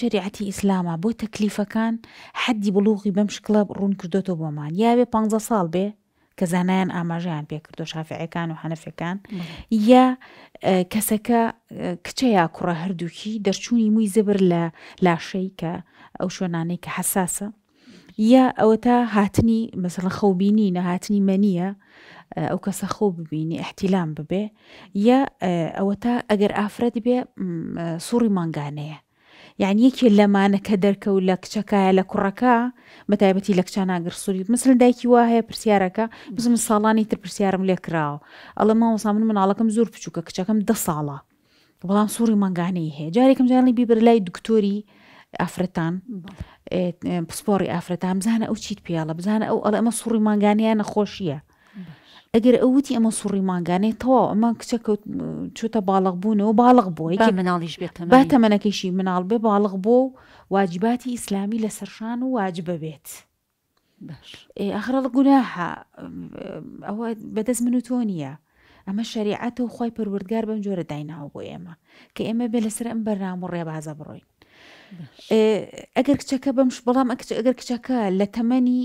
شریعەتی ئیسلامە بۆ تەکلیفەکان حەدی بڵوغی بەم شکڵە ڕوون کردوەوە بۆمان یاوێ پ ساڵ بێ کە زانایان ئاماژیان پێکردو شافعەکان و حەنەفەکان یا کەسەکە کچە یا کوڕە هەردووکی دەرچوونی مووی زبر لە لاشەی کە ئەو شوێنانەی کە حساسە یا ئەوە تا هاتنی مەسڵە خەوبینی نەهاتنی مەنیە ئەو کەسە خۆ ببینی احتیلام ببێ یا ئەوە تا ئەگەر ئافرەت بێ سوڕی مانگانەیە یعنی یەکێ لەمانەکە دەرکە و لە کچەکایە لە کوڕەکە بەتایبەتی لە کچاناگر سووری مثل دایکی وا هەیە پرسیارەکە بزم ساڵانی تر پرسیارم لێ کراوە ئەڵە ماوەسا من مناڵەکەم زۆر بچووکە کچەکەم ده ساڵە بەڵام سووری مانگانەی هەیە جارێکم جانی بیبر لای دکتۆری ئافرەتان پسپۆری ئافرەتان بزانە ئەو چیت پیاڵە بزانە ئەو ئەڵە ئەمە سووری مانگانیان نەخۆشیە ئەگەر ئەوتی ئەمە سوڕی ماگانێ تەواو ئەمە کچە چۆتە باڵق بوونەوە باڵق بۆی مناڵیش بێت با تەمەەکەیشی مناڵ بێ باڵق بۆ و واجباتی ئیسلامی لە سەرشان و واجبە بێت. ئەخرەڵ گوناها ئەوە بەدەست من و تۆ نییە ئەمە شریعەتە و خۆی پروردگار بەم جۆرە دایناوە بۆ ئێمە کە ئێمە بێ لەسەر ئەم بەرنام و ڕێبازە بڕۆین ئەگەر کچەکە بەمش بەڵام ئەگەر کچەکە لە تەمەنی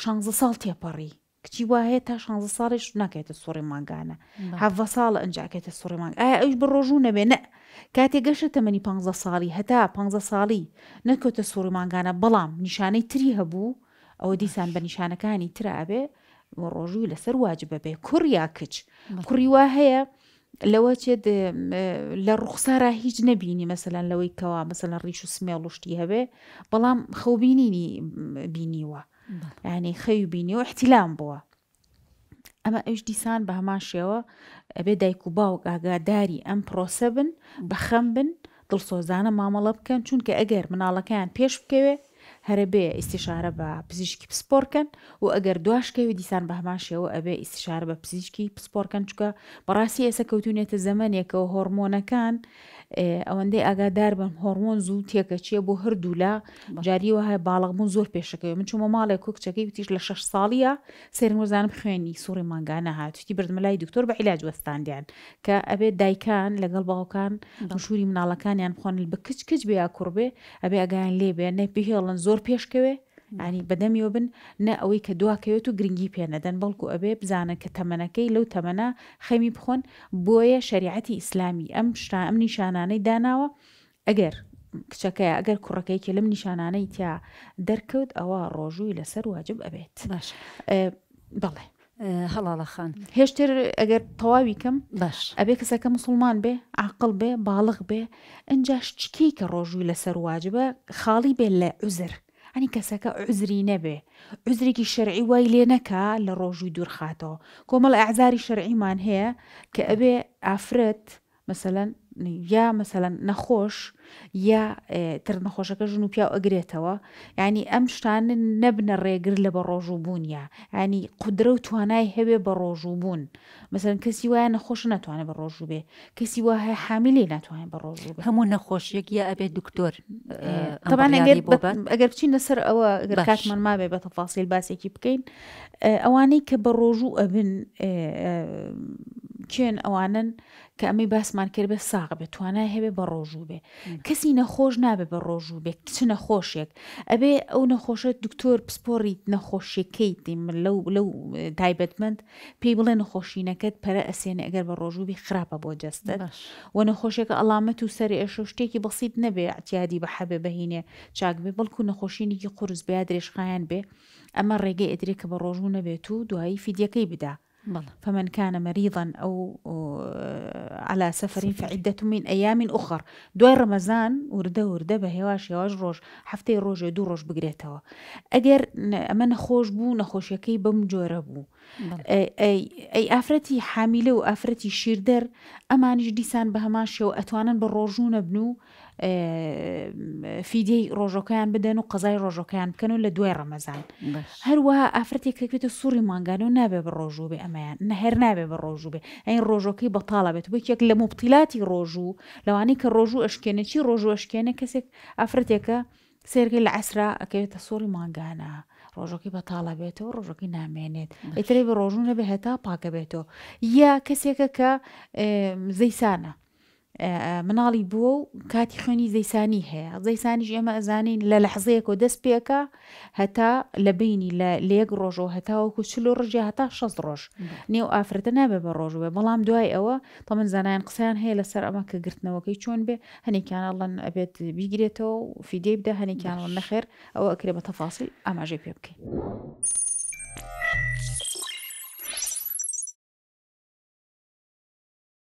شانزە ساڵ تێپەڕی کچی وایە تا شانزە ساڵیش ناکەێتە سوڕی ماگانە هەە ساڵە ئەنجاکێتە سوڕی مانگ ئایا ئەوش بە ڕۆژوو نەبێ نە کاتێ گەشە تەمەنی پ ساڵی هەتا پ ساڵی نەکەوتە سوڕی ماگانە بەڵام نیشانەی تری هەبوو ئەوە دیسان بە نیشانەکانی ترابێ ڕۆژووی لەسەر واجب بەبێ کوڕیا کچ کوڕی وا هەیە لەوە چێت لە ڕوخسارا هیچ نەبینی مەسەلەن لەوەی کەوا مەسەلەن ڕیش و سمێڵشتی هەبێ بەڵام خەوبینینی بینیوە. ینی خەوی بینیەوە احتیلام بووە ئەمە ئەش دیسان بە هەمان شێوە ئەبێ دایک و باوک ئاگاداری ئەم پرۆسە بن بەخەم بن دڵسۆزانە مامەڵە بکەن چونکە ئەگەر مناڵەکەیان پێش بکەوێ هەرە بێ ئیسیشارە بە پزیشکی پسپۆرکەن و ئەگەر دواشکەوی دیسان بەهمان شێوە ئەبێ ئیسیشار بە پزیشکی پسپۆرکەن چکە بەڕاستی ئێسە کەوتونێتە زەمانێکەوە هۆرمۆنەکان ئەوەندەی ئاگادار بم هۆرمۆن زوو تێکە چیە بۆ هەردوو لە جاریەوە هەیە باڵغبوون زۆر پێشەکەی من چوومە ماڵێک کۆکچەکەی وتیش لە شش ساڵیە سێرمۆزانم خوێنی سوڕی ماگانە هاتوتی بردمە لای دکتۆر بە عیلاج وەستاندیان کە ئەبێت دایکان لەگەڵ باوکان شووری مناڵەکانیان خۆن بە کچ کچ بێ یا کوڕبێ ئەبێ ئەگیان لێبێ نەپیهێڵن زۆر پێشکەوێ ینی بەدەمیەوە بن نە ئەوەی کە دواکەوێت و گرنگی پێنەدەن بەڵکو ئەبێ بزانە کە تەمەنەکەی لەو تەمەە خەمی بخۆن بۆیە شریعەتی ئیسلامی ئەم شتا ئەم نیشانانەی داناوە ئەگەر کچەکەی ئەگەر کوڕەکەیکی لەم نیشانانەی تیا دەرکەوت ئەوە ڕۆژووی لەسەر واجب ئەبێت باش بەڵێ هەڵاڵە خان هێشتر ئەگەر تەواوی کەم باش ئەبێ کەسەکە مسلمان بێ عقل بێ باڵغ بێ ئەنجاش چکی کە ڕۆژووی لەسەر واجبە خاڵی بێ لە عوزر ئەنی کەسەکە عزری نەبێ عزرێکی شەرعی وای لێ نەکا لە ڕۆژووی دوورخاتەوە کۆمەڵ ئەعزاری شەرعیمان هەیە کە ئەبێ ئافرەت مثلەن یا مەسەەن نەخۆش یا تر نەخۆشەکە ژن و پیاو ئەگرێتەوە ینی ئەم شتان نەبنە ڕێگر لە بە ڕۆژوو بوونیە ینی قودرە و توانای هەوێ بە ڕۆژوو بوون مەسەن کەسی وایە نەخۆش ناتوانێت بە ڕۆژوو بێ کەسی وهەیە حامیلی ناتوانێت بە ڕۆژوو هەموو نەخۆشیەک یا ئەبێ دکتۆر تەبان ئەگەر بچین لەسەر ئەوە کاتمان ما بێ بە تەفاسیل باسێکی بکەین ئەوانەی کە بە ڕۆژوو ئەبن کێن ئەوانن کە ئەمەی باسمان کرد بە ساغ قاق بێت توانای هەبێ بە ڕۆژوو بێ کەسی نەخۆش نابێ بە ڕۆژوو بێ چ نەخۆشێک ئەبێ ئەو نەخۆشە دکتۆر پسپۆریت نەخۆشیەکەی دیم لەو لەو تایبەتمەند پێی بڵێ نەخۆشینەکەت پەرە ئەسێنێ ئەگەر بە ڕۆژووبی خراپە بۆ جەستە و نەخۆشێکە ئەلامەت و سەر ئێش شتێکی بەسییت نەبێ ئەتیادی بە حەبێ بەهینێ چاک بێ بەڵکو نەخۆشینێکی قرس بیا درێژخایان بێ ئەمە ڕێگەی ئەدرێکە بە ڕۆژوو نەبێت و دوایی فیدیەکەی بدا بالله. فمن كان مريضا أو آه، على سفر فعدة من أيام أخر دوار رمضان ورده ورده بهواش يواش روش حفتي روش يدو روش بقريتها أجر أما نخوش بو نخوش يكي بمجورة بو أي, أي أفرتي حاملة وأفرتي شيردر أمانش بهماش يو وأتوانا بالروجون بنو فیدی ڕۆژەکەیان بدەن و قەزای ڕۆژەکەیان بکەن و لە دوای ڕەمەزان هەروەها ئافرەتێکەکوێتە سووری ماگان و نابێ بە ڕۆژوو بێ ئەمەیان نەهر نابێ بە ڕۆژوو بێ ئەین ڕۆژەکەی بەتاڵە بێت بۆ یەک لە مبتیلاتی ڕۆژوو لەوانەی کە ڕۆژوو ئەشکێنەی ڕۆژوو ئەشکێنە کەسێک ئافرەتێکە سێرگەی لە عسرا ئەکەوێتە سووری ماگانە. ڕۆژۆکی بەتاڵە بێتەوە ڕۆژۆکی نامێنێت ئەترێ بە ڕۆژوو نەبێ هەتا پاکە بێتەوە یا کەسێکە کە زەیسانە مناڵی بووە و کاتی خوێنی زەیسانی هەیە زەیسانیش ئێمە ئەزانین لە لە حزەیەکەوە دەست پێکە هەتا لە بینی لە لێک ڕۆژەوە هەتاوەکو چلو ڕژێ هەتا شەست ڕۆژ نێو ئافرەتە نابێ بە ڕۆژوێ بەڵام دوای ئەوە تەمن زانایان قسەیان هەیە لەسەر ئەمە کە گرتنەوەکەی چۆن بێ هەنێکیانەڵەن ئەبێت بیگرێتەوە و فیدەی بدە هەنێکیانەوە نەخێر ئەوە ئەکرێ بە تەفاسی ئاماژەی پێ بکەین.